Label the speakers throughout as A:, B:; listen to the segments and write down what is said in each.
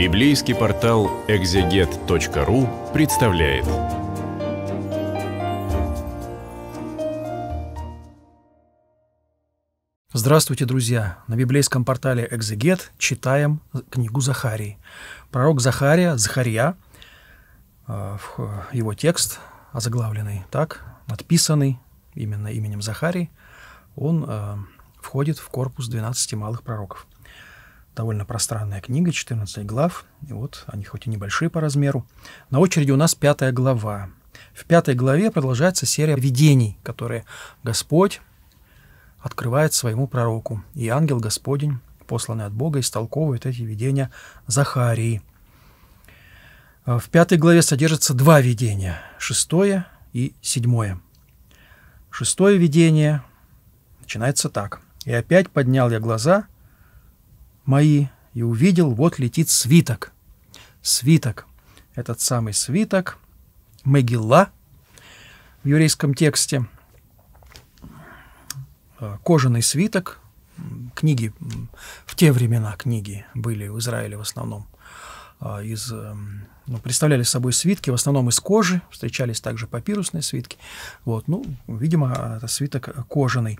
A: Библейский портал экзегет.ру представляет. Здравствуйте, друзья! На библейском портале «Экзегет» читаем книгу Захарии. Пророк Захария, Захария, э, э, его текст озаглавленный так, надписанный именно именем Захарии, он э, входит в корпус 12 малых пророков – довольно пространная книга, 14 глав, и вот они хоть и небольшие по размеру. На очереди у нас пятая глава. В пятой главе продолжается серия видений, которые Господь открывает своему пророку. И ангел Господень, посланный от Бога, истолковывает эти видения Захарии. А в пятой главе содержатся два видения, шестое и седьмое. Шестое видение начинается так. «И опять поднял я глаза, мои и увидел, вот летит свиток. Свиток. Этот самый свиток Мегилла в еврейском тексте. Э, кожаный свиток. Книги, в те времена книги были в Израиле в основном э, из, эм, ну, представляли собой свитки, в основном из кожи, встречались также папирусные свитки. Вот, ну, видимо, э, это свиток кожаный.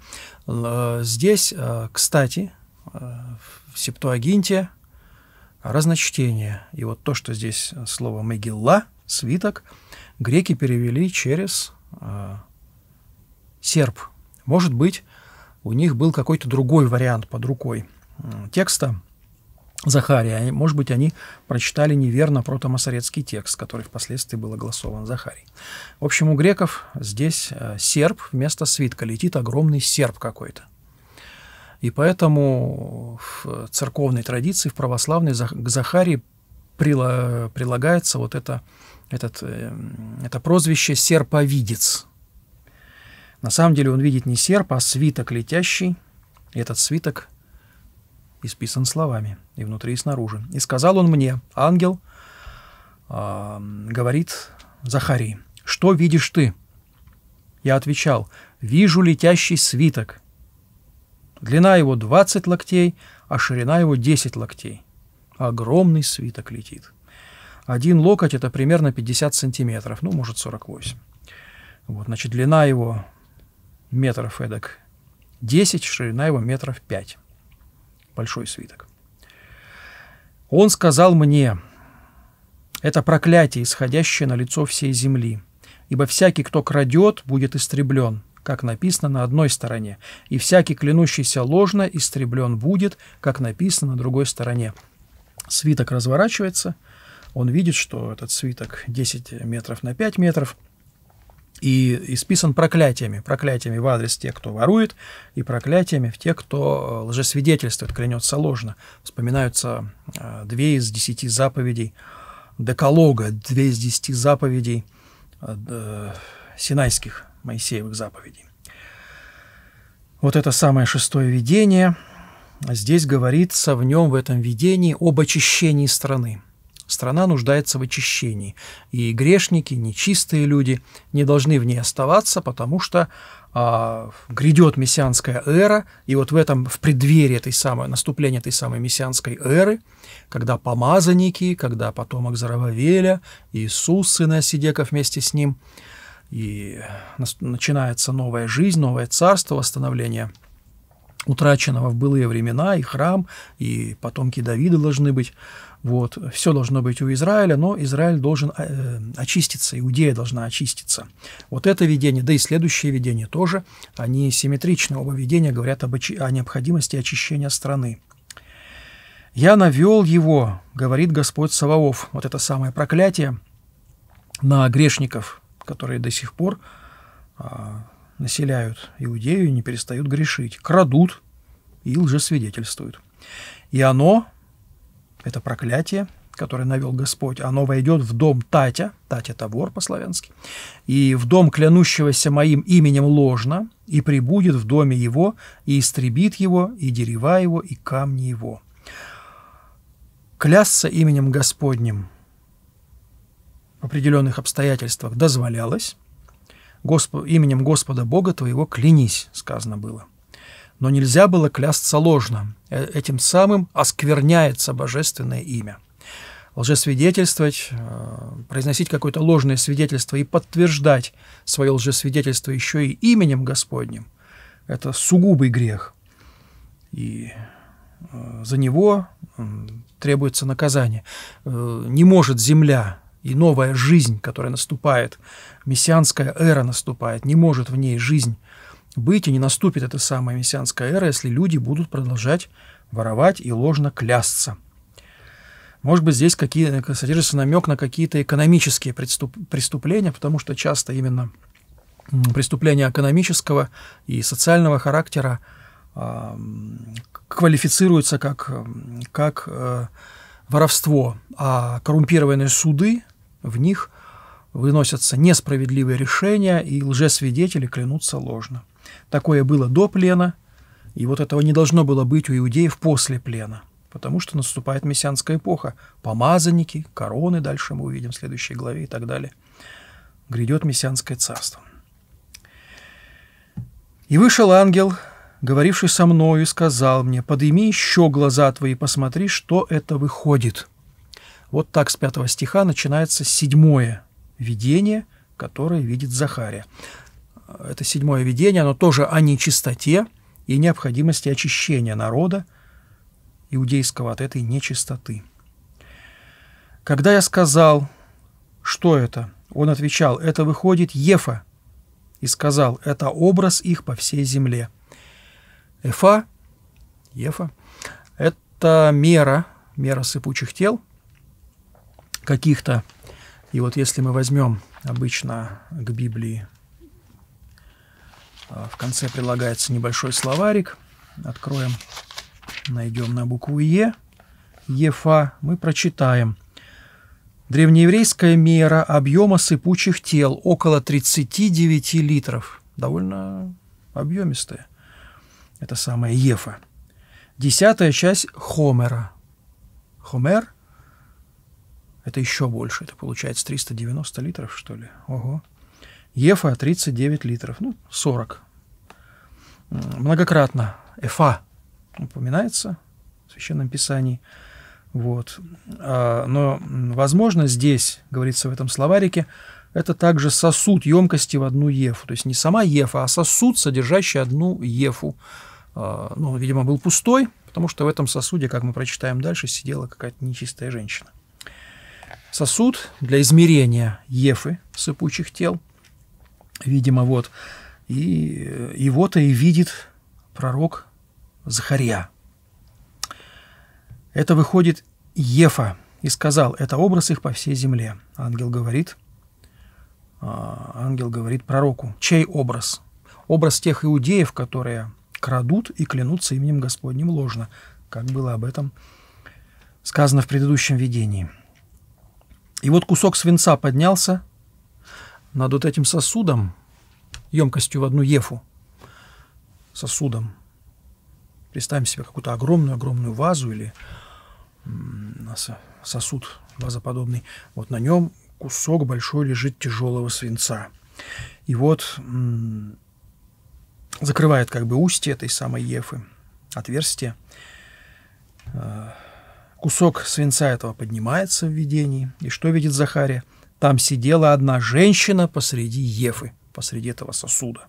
A: Здесь, кстати, в Септуагинте разночтение. И вот то, что здесь слово «мегилла», «свиток», греки перевели через э, «серп». Может быть, у них был какой-то другой вариант под рукой текста Захария. Может быть, они прочитали неверно протомасорецкий текст, который впоследствии был огласован Захарий. В общем, у греков здесь э, серп вместо свитка. Летит огромный серп какой-то. И поэтому в церковной традиции, в православной, к Захарии прилагается вот это, этот, э, это прозвище «серповидец». На самом деле он видит не серп, а свиток летящий. И этот свиток исписан словами и внутри, и снаружи. «И сказал он мне, ангел, а, говорит Захарии, что видишь ты?» Я отвечал, «Вижу летящий свиток, Длина его 20 локтей, а ширина его 10 локтей. Огромный свиток летит. Один локоть — это примерно 50 сантиметров, ну, может, 48. Вот, значит, длина его метров эдак 10, ширина его метров 5. Большой свиток. Он сказал мне, это проклятие, исходящее на лицо всей земли, ибо всякий, кто крадет, будет истреблен, как написано на одной стороне, и всякий клянущийся ложно истреблен будет, как написано на другой стороне. Свиток разворачивается, он видит, что этот свиток 10 метров на 5 метров, и исписан проклятиями, проклятиями в адрес тех, кто ворует, и проклятиями в тех, кто э, лжесвидетельствует, клянется ложно. Вспоминаются э, две из десяти заповедей Деколога, две из десяти заповедей э, синайских Моисеевых заповедей. Вот это самое шестое видение. Здесь говорится в нем, в этом видении, об очищении страны. Страна нуждается в очищении, и грешники, нечистые люди не должны в ней оставаться, потому что а, грядет мессианская эра, и вот в этом, в преддверии этой самой, наступления этой самой мессианской эры, когда помазанники, когда потомок Зарававеля, Иисус, сын Осидеков вместе с ним – и начинается новая жизнь, новое царство, восстановление утраченного в былые времена, и храм, и потомки Давида должны быть. Вот. Все должно быть у Израиля, но Израиль должен э, очиститься, Иудея должна очиститься. Вот это видение, да и следующее видение тоже, они симметричны. Оба видения говорят об, о необходимости очищения страны. «Я навел его, — говорит Господь Саваоф, — вот это самое проклятие, на грешников, которые до сих пор а, населяют Иудею и не перестают грешить, крадут и лжесвидетельствуют. И оно, это проклятие, которое навел Господь, оно войдет в дом Татя, Татя Тавор по-славянски, и в дом клянущегося моим именем ложно, и прибудет в доме его, и истребит его, и дерева его, и камни его. Клясться именем Господним – в определенных обстоятельствах дозволялось. Госп... Именем Господа Бога твоего клянись, сказано было. Но нельзя было клясться ложно. Э, этим самым оскверняется божественное имя. Лжесвидетельствовать, э, произносить какое-то ложное свидетельство и подтверждать свое лжесвидетельство еще и именем Господним – это сугубый грех. И э, за него требуется наказание. Не может земля и новая жизнь, которая наступает, мессианская эра наступает, не может в ней жизнь быть, и не наступит эта самая мессианская эра, если люди будут продолжать воровать и ложно клясться. Может быть, здесь какие, э, содержится намек на какие-то экономические преступ, преступления, потому что часто именно преступления экономического и социального характера э, квалифицируются как, как э, воровство, а коррумпированные суды в них выносятся несправедливые решения, и лжесвидетели клянутся ложно. Такое было до плена, и вот этого не должно было быть у иудеев после плена, потому что наступает мессианская эпоха. Помазанники, короны, дальше мы увидим в следующей главе и так далее. Грядет мессианское царство. «И вышел ангел, говоривший со мною, и сказал мне, «Подними еще глаза твои, посмотри, что это выходит». Вот так с пятого стиха начинается седьмое видение, которое видит Захария. Это седьмое видение, оно тоже о нечистоте и необходимости очищения народа иудейского от этой нечистоты. Когда я сказал, что это, он отвечал, это выходит Ефа, и сказал, это образ их по всей земле. Эфа, Ефа, это мера, мера сыпучих тел – каких-то. И вот если мы возьмем обычно к Библии, а, в конце прилагается небольшой словарик, откроем, найдем на букву Е, Ефа, мы прочитаем. Древнееврейская мера объема сыпучих тел около 39 литров. Довольно объемистая. Это самая Ефа. Десятая часть Хомера. Хомер – это еще больше. Это получается 390 литров, что ли? Ого. Ефа 39 литров. Ну, 40. Многократно. Эфа упоминается в Священном Писании. Вот. А, но, возможно, здесь, говорится в этом словарике, это также сосуд емкости в одну ефу. То есть не сама ефа, а сосуд, содержащий одну ефу. А, ну, видимо, был пустой, потому что в этом сосуде, как мы прочитаем дальше, сидела какая-то нечистая женщина сосуд для измерения ефы сыпучих тел. Видимо, вот. И его-то э, и видит пророк Захарья. Это выходит Ефа и сказал, это образ их по всей земле. Ангел говорит, а, ангел говорит пророку, чей образ? Образ тех иудеев, которые крадут и клянутся именем Господним ложно, как было об этом сказано в предыдущем видении – и вот кусок свинца поднялся над вот этим сосудом, емкостью в одну ефу, сосудом. Представим себе какую-то огромную-огромную вазу или сосуд вазоподобный. Вот на нем кусок большой лежит тяжелого свинца. И вот закрывает как бы устье этой самой ефы, отверстие. А, Кусок свинца этого поднимается в видении. И что видит Захария? Там сидела одна женщина посреди Ефы, посреди этого сосуда.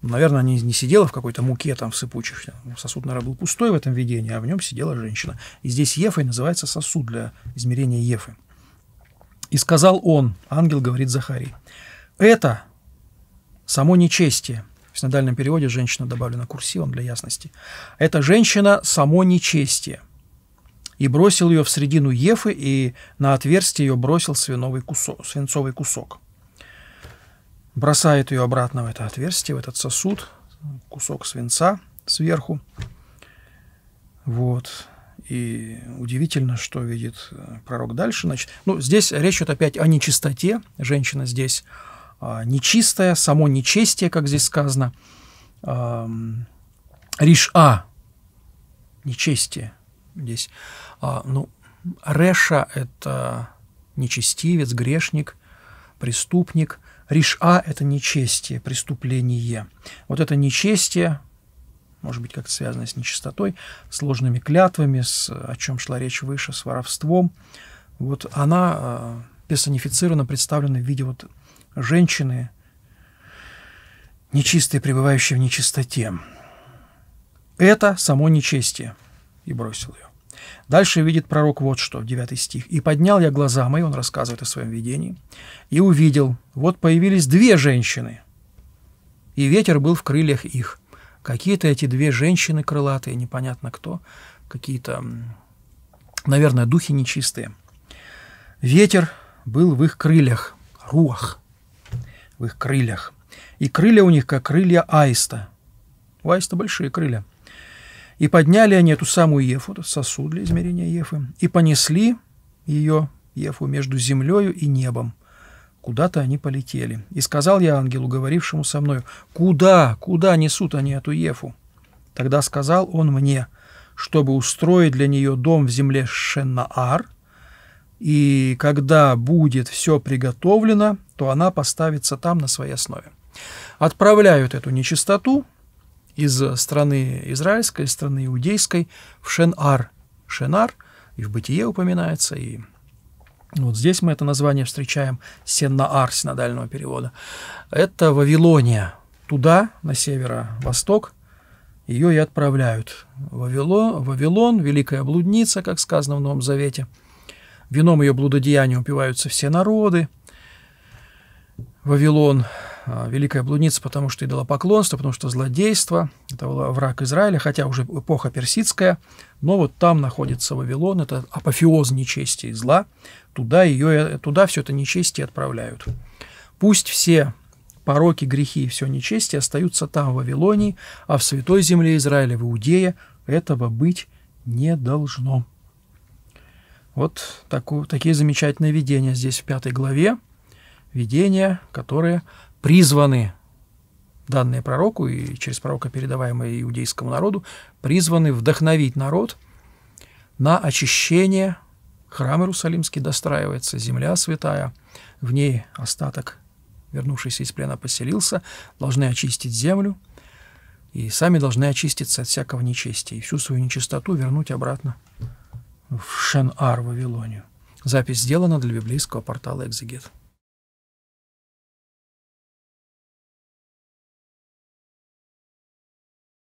A: Ну, наверное, она не сидела в какой-то муке там в сыпучих. Сосуд, наверное, был пустой в этом видении, а в нем сидела женщина. И здесь Ефой называется сосуд для измерения Ефы. И сказал он, ангел говорит Захарий, это само нечестие. В синодальном переводе женщина добавлена курсивом для ясности. Это женщина само нечестие – и бросил ее в середину Ефы, и на отверстие ее бросил свиновый кусок, свинцовый кусок. Бросает ее обратно в это отверстие, в этот сосуд, кусок свинца сверху. Вот. И удивительно, что видит э, пророк дальше. Значит, ну, здесь речь идет опять о нечистоте. Женщина здесь а, нечистая, само нечестие, как здесь сказано. А, риш А, нечестие здесь. А, ну, Реша – это нечестивец, грешник, преступник. Риша – это нечестие, преступление. Вот это нечестие, может быть, как-то связано с нечистотой, сложными клятвами, с, о чем шла речь выше, с воровством. Вот она э, а, персонифицирована, представлена в виде вот женщины, нечистой, пребывающей в нечистоте. Это само нечестие и бросил ее. Дальше видит пророк вот что, 9 стих. «И поднял я глаза мои», он рассказывает о своем видении, «и увидел, вот появились две женщины, и ветер был в крыльях их». Какие-то эти две женщины крылатые, непонятно кто, какие-то, наверное, духи нечистые. Ветер был в их крыльях, руах, в их крыльях. И крылья у них, как крылья аиста. У аиста большие крылья – и подняли они эту самую Ефу, сосуд для измерения Ефы, и понесли ее, Ефу, между землею и небом. Куда-то они полетели. И сказал я ангелу, говорившему со мною, «Куда, куда несут они эту Ефу?» Тогда сказал он мне, чтобы устроить для нее дом в земле Шеннаар, и когда будет все приготовлено, то она поставится там на своей основе. Отправляют эту нечистоту из страны израильской, из страны иудейской в Шен-Ар. Шен-Ар и в Бытие упоминается, и вот здесь мы это название встречаем Сеннаар синодального перевода. Это Вавилония. Туда, на северо-восток, ее и отправляют. Вавилон, Вавилон, великая блудница, как сказано в Новом Завете. Вином ее блудодеяния упиваются все народы. Вавилон а, Великая блудница, потому что идолопоклонство, потому что злодейство. Это враг Израиля, хотя уже эпоха персидская. Но вот там находится Вавилон, это апофеоз нечестия и зла. Туда, ее, туда все это нечестие отправляют. Пусть все пороки, грехи и все нечестие остаются там, в Вавилонии, а в святой земле Израиля, в Иудее, этого быть не должно. Вот такие замечательные видения здесь в пятой главе. Видения, которые призваны, данные пророку и через пророка передаваемые иудейскому народу, призваны вдохновить народ на очищение. Храм Иерусалимский достраивается, земля святая, в ней остаток, вернувшийся из плена, поселился, должны очистить землю и сами должны очиститься от всякого нечестия и всю свою нечистоту вернуть обратно в Шен-Ар, Вавилонию. Запись сделана для библейского портала «Экзегет».